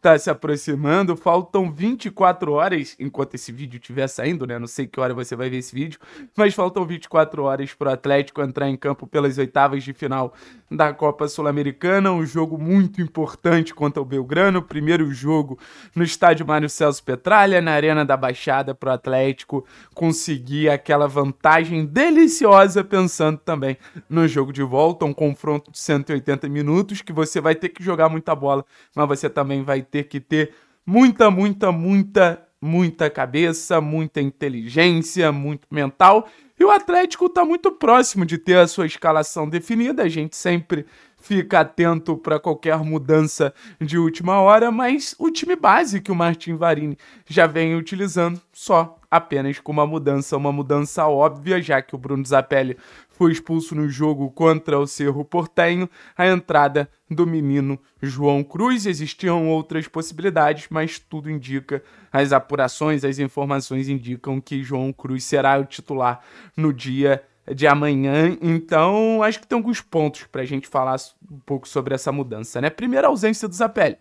tá se aproximando. Faltam 24 horas, enquanto esse vídeo estiver saindo, né? Não sei que hora você vai ver esse vídeo, mas faltam 24 horas para o Atlético entrar em campo pelas oitavas de final da Copa Sul-Americana. Um jogo muito importante contra o Belgrano. Primeiro jogo no estádio Mário Celso Petralha, na Arena da Baixada, para o Atlético conseguir aquela vantagem deliciosa, pensando também no jogo de volta. Um confronto de 180 minutos que você vai ter que jogar muita bola, mas você também vai ter que ter muita, muita, muita, muita cabeça, muita inteligência, muito mental. E o Atlético está muito próximo de ter a sua escalação definida. A gente sempre fica atento para qualquer mudança de última hora, mas o time base que o Martin Varini já vem utilizando só apenas com uma mudança, uma mudança óbvia, já que o Bruno Zapelli foi expulso no jogo contra o Cerro Portenho, a entrada do menino João Cruz. Existiam outras possibilidades, mas tudo indica, as apurações, as informações indicam que João Cruz será o titular no dia de amanhã. Então, acho que tem alguns pontos para a gente falar um pouco sobre essa mudança, né? Primeiro, a ausência do Zapelli.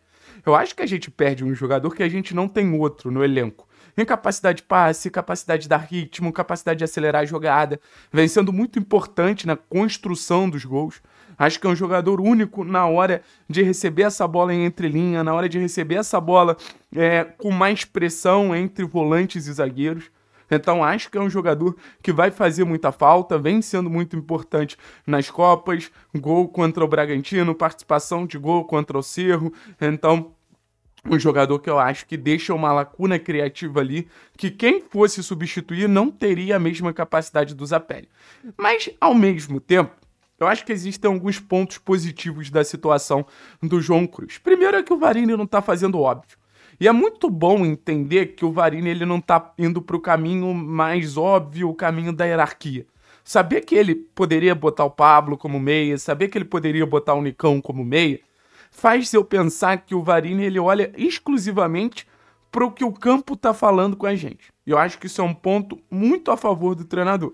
Eu acho que a gente perde um jogador que a gente não tem outro no elenco. Capacidade de passe, capacidade de dar ritmo, capacidade de acelerar a jogada, vem sendo muito importante na construção dos gols. Acho que é um jogador único na hora de receber essa bola em entrelinha, na hora de receber essa bola é, com mais pressão entre volantes e zagueiros. Então acho que é um jogador que vai fazer muita falta, vem sendo muito importante nas Copas, gol contra o Bragantino, participação de gol contra o Cerro. Então um jogador que eu acho que deixa uma lacuna criativa ali, que quem fosse substituir não teria a mesma capacidade do Zapelli. Mas, ao mesmo tempo, eu acho que existem alguns pontos positivos da situação do João Cruz. Primeiro é que o Varini não está fazendo óbvio. E é muito bom entender que o Varini ele não está indo para o caminho mais óbvio, o caminho da hierarquia. Saber que ele poderia botar o Pablo como meia, saber que ele poderia botar o Nicão como meia, faz eu pensar que o Varini ele olha exclusivamente para o que o campo está falando com a gente. E eu acho que isso é um ponto muito a favor do treinador.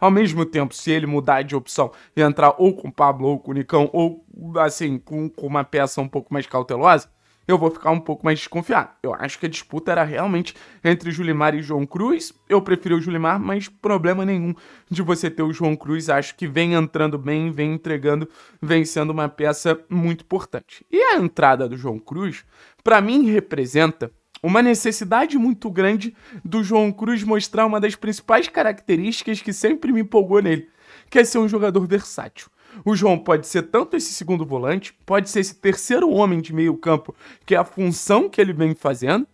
Ao mesmo tempo, se ele mudar de opção e entrar ou com o Pablo, ou com o Nicão, ou assim, com, com uma peça um pouco mais cautelosa, eu vou ficar um pouco mais desconfiado. Eu acho que a disputa era realmente entre Julimar e João Cruz. Eu preferi o Julimar, mas problema nenhum de você ter o João Cruz. Acho que vem entrando bem, vem entregando, vem sendo uma peça muito importante. E a entrada do João Cruz, para mim, representa uma necessidade muito grande do João Cruz mostrar uma das principais características que sempre me empolgou nele, que é ser um jogador versátil. O João pode ser tanto esse segundo volante, pode ser esse terceiro homem de meio campo, que é a função que ele vem fazendo,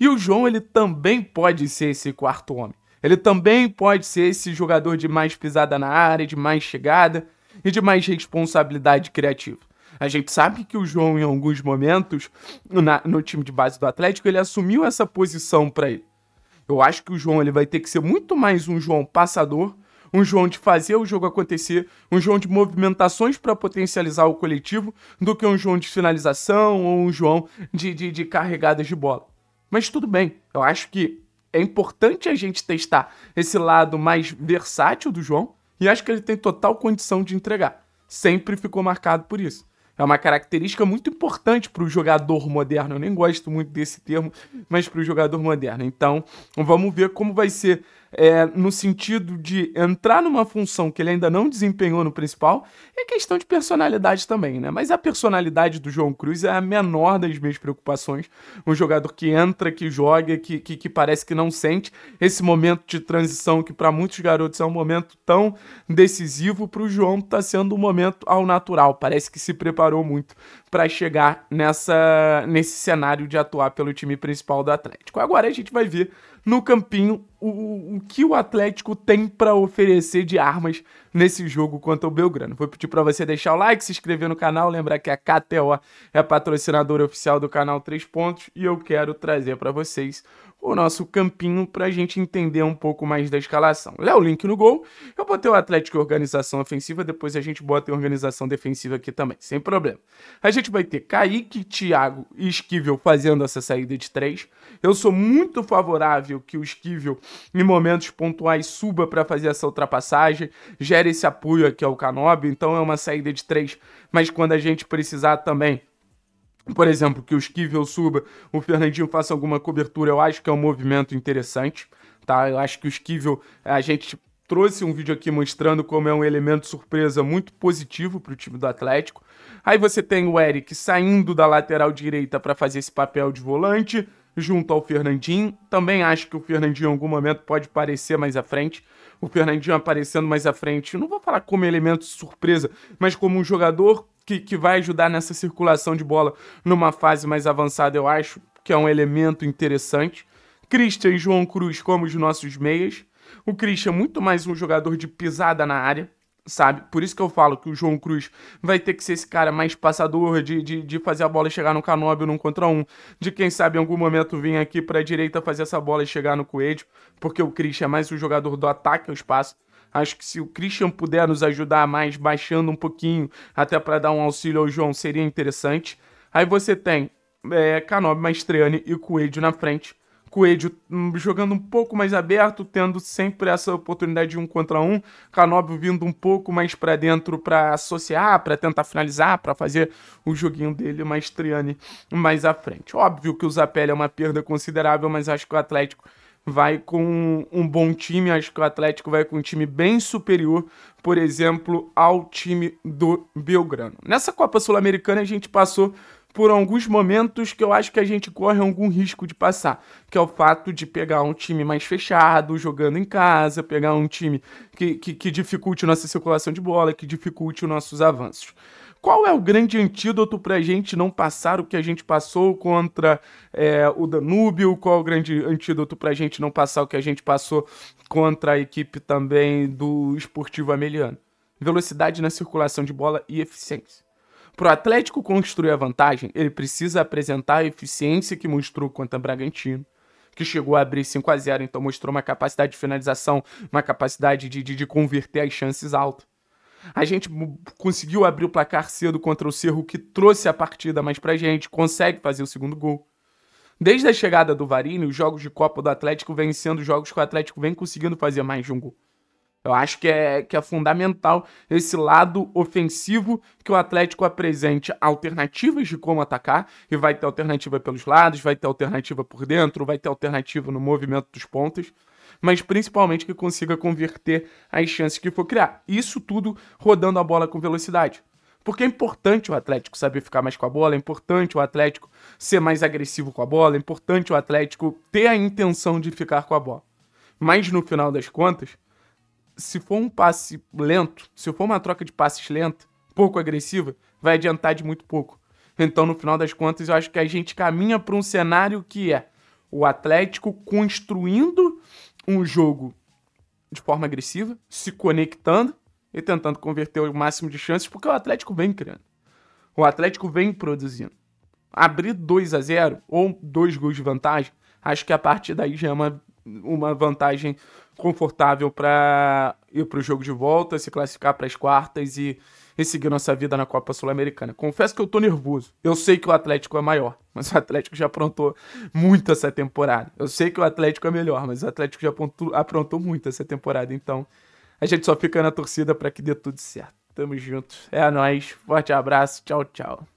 e o João ele também pode ser esse quarto homem. Ele também pode ser esse jogador de mais pisada na área, de mais chegada e de mais responsabilidade criativa. A gente sabe que o João, em alguns momentos, na, no time de base do Atlético, ele assumiu essa posição para ele. Eu acho que o João ele vai ter que ser muito mais um João passador um João de fazer o jogo acontecer, um João de movimentações para potencializar o coletivo, do que um João de finalização ou um João de, de, de carregadas de bola. Mas tudo bem, eu acho que é importante a gente testar esse lado mais versátil do João e acho que ele tem total condição de entregar. Sempre ficou marcado por isso. É uma característica muito importante para o jogador moderno. Eu nem gosto muito desse termo, mas para o jogador moderno. Então, vamos ver como vai ser é, no sentido de entrar numa função que ele ainda não desempenhou no principal, é questão de personalidade também, né? Mas a personalidade do João Cruz é a menor das minhas preocupações. Um jogador que entra, que joga, que, que, que parece que não sente esse momento de transição que para muitos garotos é um momento tão decisivo, para o João está sendo um momento ao natural. Parece que se preparou muito para chegar nessa, nesse cenário de atuar pelo time principal do Atlético. Agora a gente vai ver no campinho o, o que o Atlético tem para oferecer de armas nesse jogo contra o Belgrano. Vou pedir para você deixar o like, se inscrever no canal, lembrar que a KTO é a patrocinadora oficial do canal Três Pontos e eu quero trazer para vocês o nosso campinho para a gente entender um pouco mais da escalação. Léo Link no gol, eu botei o Atlético em organização ofensiva, depois a gente bota em organização defensiva aqui também, sem problema. A gente vai ter Kaique, Thiago e Esquivel fazendo essa saída de três. Eu sou muito favorável que o Esquivel, em momentos pontuais, suba para fazer essa ultrapassagem, gere esse apoio aqui ao Canobi, então é uma saída de três, mas quando a gente precisar também por exemplo, que o Esquivel suba, o Fernandinho faça alguma cobertura, eu acho que é um movimento interessante, tá? Eu acho que o Esquivel, a gente trouxe um vídeo aqui mostrando como é um elemento surpresa muito positivo para o time do Atlético. Aí você tem o Eric saindo da lateral direita para fazer esse papel de volante, junto ao Fernandinho. Também acho que o Fernandinho em algum momento pode parecer mais à frente o Fernandinho aparecendo mais à frente, não vou falar como elemento surpresa, mas como um jogador que, que vai ajudar nessa circulação de bola numa fase mais avançada, eu acho que é um elemento interessante. Christian e João Cruz como os nossos meias. O Christian é muito mais um jogador de pisada na área, sabe? Por isso que eu falo que o João Cruz vai ter que ser esse cara mais passador, de, de, de fazer a bola chegar no Canobio num contra um, de quem sabe em algum momento vir aqui pra direita fazer essa bola e chegar no Coelho, porque o Christian é mais o um jogador do ataque ao espaço. Acho que se o Christian puder nos ajudar mais, baixando um pouquinho, até para dar um auxílio ao João, seria interessante. Aí você tem é, Canobi, Maestriani e Coelho na frente. Coelho hum, jogando um pouco mais aberto, tendo sempre essa oportunidade de um contra um, Canóbio vindo um pouco mais para dentro para associar, para tentar finalizar, para fazer o joguinho dele, mais Triane mais à frente. Óbvio que o Zapelli é uma perda considerável, mas acho que o Atlético vai com um bom time, acho que o Atlético vai com um time bem superior, por exemplo, ao time do Belgrano. Nessa Copa Sul-Americana a gente passou por alguns momentos que eu acho que a gente corre algum risco de passar, que é o fato de pegar um time mais fechado, jogando em casa, pegar um time que, que, que dificulte nossa circulação de bola, que dificulte os nossos avanços. Qual é o grande antídoto para a gente não passar o que a gente passou contra é, o Danúbio? Qual é o grande antídoto para a gente não passar o que a gente passou contra a equipe também do Esportivo Ameliano? Velocidade na circulação de bola e eficiência. Para o Atlético construir a vantagem, ele precisa apresentar a eficiência que mostrou contra o Bragantino, que chegou a abrir 5 a 0 então mostrou uma capacidade de finalização, uma capacidade de, de, de converter as chances altas. A gente conseguiu abrir o placar cedo contra o Cerro, que trouxe a partida mais a gente, consegue fazer o segundo gol. Desde a chegada do Varini, os jogos de Copa do Atlético vêm sendo jogos que o Atlético vem conseguindo fazer mais de um gol. Eu acho que é, que é fundamental esse lado ofensivo que o Atlético apresente alternativas de como atacar, e vai ter alternativa pelos lados, vai ter alternativa por dentro, vai ter alternativa no movimento dos pontos mas principalmente que consiga converter as chances que for criar. Isso tudo rodando a bola com velocidade. Porque é importante o Atlético saber ficar mais com a bola, é importante o Atlético ser mais agressivo com a bola, é importante o Atlético ter a intenção de ficar com a bola. Mas no final das contas, se for um passe lento, se for uma troca de passes lenta, pouco agressiva, vai adiantar de muito pouco. Então, no final das contas, eu acho que a gente caminha para um cenário que é o Atlético construindo um jogo de forma agressiva, se conectando e tentando converter o máximo de chances, porque o Atlético vem criando. O Atlético vem produzindo. Abrir 2 a 0 ou dois gols de vantagem, acho que a partir daí já é uma uma vantagem confortável para ir para o jogo de volta, se classificar para as quartas e, e seguir nossa vida na Copa Sul-Americana. Confesso que eu tô nervoso. Eu sei que o Atlético é maior, mas o Atlético já aprontou muito essa temporada. Eu sei que o Atlético é melhor, mas o Atlético já aprontou, aprontou muito essa temporada. Então a gente só fica na torcida para que dê tudo certo. Tamo junto. É a nós. Forte abraço. Tchau, tchau.